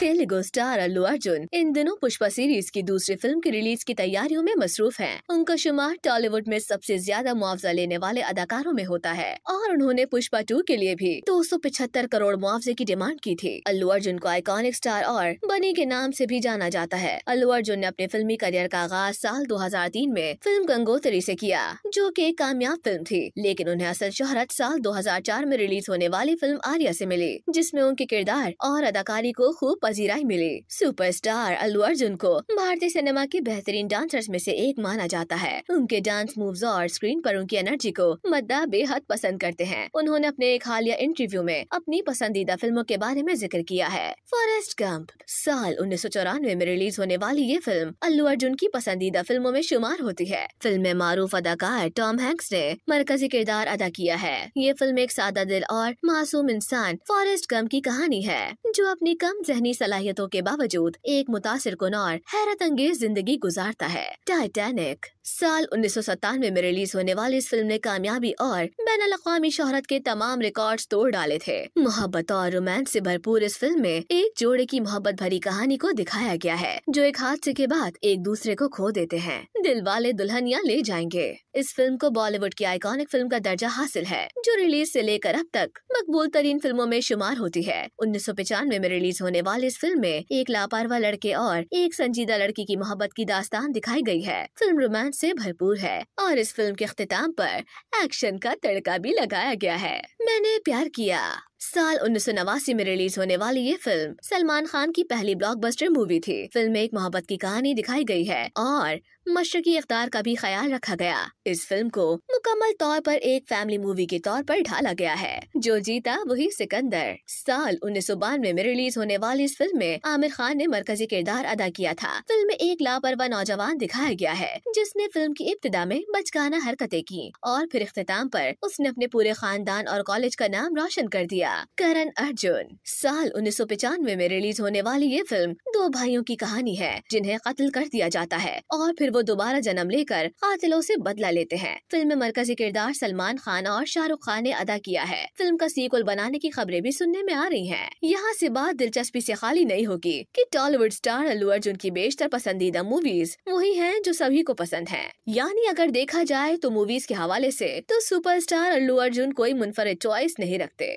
Telugu star Allu Arjun इन दिनों Pushpa series की दूसरी फिल्म की रिलीज की तैयारियों में मसरूफ हैं। उनका शुमार टॉलीवुड में सबसे ज्यादा मुआवजा लेने वाले अदाकारों में होता है और उन्होंने पुष्पा टू के लिए भी दो करोड़ मुआवजे की डिमांड की थी अल्लू अर्जुन को आइकॉनिक स्टार और बनी के नाम ऐसी भी जाना जाता है अल्लू अर्जुन ने अपने फिल्मी करियर का आगाज साल दो में फिल्म गंगोत्री ऐसी किया जो की एक कामयाब फिल्म थी लेकिन उन्हें असल शोहरत साल चार में रिलीज होने वाली फिल्म आर्या ऐसी मिली जिसमे उनके किरदार और अदाकारी को खूब पजीराई मिली सुपरस्टार अल्लू अर्जुन को भारतीय सिनेमा के बेहतरीन डांसर्स में से एक माना जाता है उनके डांस मूव्स और स्क्रीन पर उनकी एनर्जी को मद्दा बेहद पसंद करते हैं उन्होंने अपने एक हालिया इंटरव्यू में अपनी पसंदीदा फिल्मों के बारे में जिक्र किया है फॉरेस्ट गंप साल उन्नीस में रिलीज होने वाली ये फिल्म अल्लू अर्जुन की पसंदीदा फिल्मों में शुमार होती है फिल्म में मारूफ अदाकार टॉम हैंक्स ने मरकजी किरदार अदा किया है ये फिल्म एक सादा दिल और मासूम इंसान फॉरेस्ट गम की कहानी है जो अपनी कम जहनी सलाहियतों के बावजूद एक मुतासर कुनार हैरत अंगेज जिंदगी गुजारता है टाइटैनिक साल उन्नीस में, में रिलीज होने वाली इस फिल्म ने कामयाबी और बैन अवी शोहरत के तमाम रिकॉर्ड तोड़ डाले थे मोहब्बत और रोमांस से भरपूर इस फिल्म में एक जोड़े की मोहब्बत भरी कहानी को दिखाया गया है जो एक हादसे के बाद एक दूसरे को खो देते हैं दिल वाले दुल्हनिया ले जाएंगे इस फिल्म को बॉलीवुड की आइकॉनिक फिल्म का दर्जा हासिल है जो रिलीज से लेकर अब तक मकबूल तरीन फिल्मों में शुमार होती है उन्नीस में, में रिलीज होने वाली इस फिल्म में एक लापरवाह लड़के और एक संजीदा लड़की की मोहब्बत की दास्तान दिखाई गई है फिल्म रोमांस से भरपूर है और इस फिल्म के अख्ताम पर एक्शन का तड़का भी लगाया गया है मैंने प्यार किया साल उन्नीस में रिलीज होने वाली ये फिल्म सलमान खान की पहली ब्लॉकबस्टर मूवी थी फिल्म में एक मोहब्बत की कहानी दिखाई गई है और मशरकी अख्तार का भी ख्याल रखा गया इस फिल्म को मुकम्मल तौर पर एक फैमिली मूवी के तौर पर ढाला गया है जो जीता वही सिकंदर साल उन्नीस में, में रिलीज होने वाली इस फिल्म में आमिर खान ने मरकजी किरदार अदा किया था फिल्म में एक लापरवाह नौजवान दिखाया गया है जिसने फिल्म की इब्तदा में बचकाना हरकतें की और फिर अख्ताम आरोप उसने अपने पूरे खानदान और कॉलेज का नाम रोशन कर दिया करण अर्जुन साल उन्नीस में रिलीज होने वाली ये फिल्म दो भाइयों की कहानी है जिन्हें कत्ल कर दिया जाता है और फिर वो दोबारा जन्म लेकर कातिलों से बदला लेते हैं फिल्म में मरकजी किरदार सलमान खान और शाहरुख खान ने अदा किया है फिल्म का सीक्वल बनाने की खबरें भी सुनने में आ रही है यहाँ ऐसी बात दिलचस्पी ऐसी खाली नहीं होगी की टॉलीवुड स्टार अल्लू अर्जुन की बेशतर पसंदीदा मूवीज वही है जो सभी को पसंद है यानी अगर देखा जाए तो मूवीज के हवाले ऐसी तो सुपर स्टार अल्लू अर्जुन कोई मुनफरद चॉइस नहीं रखते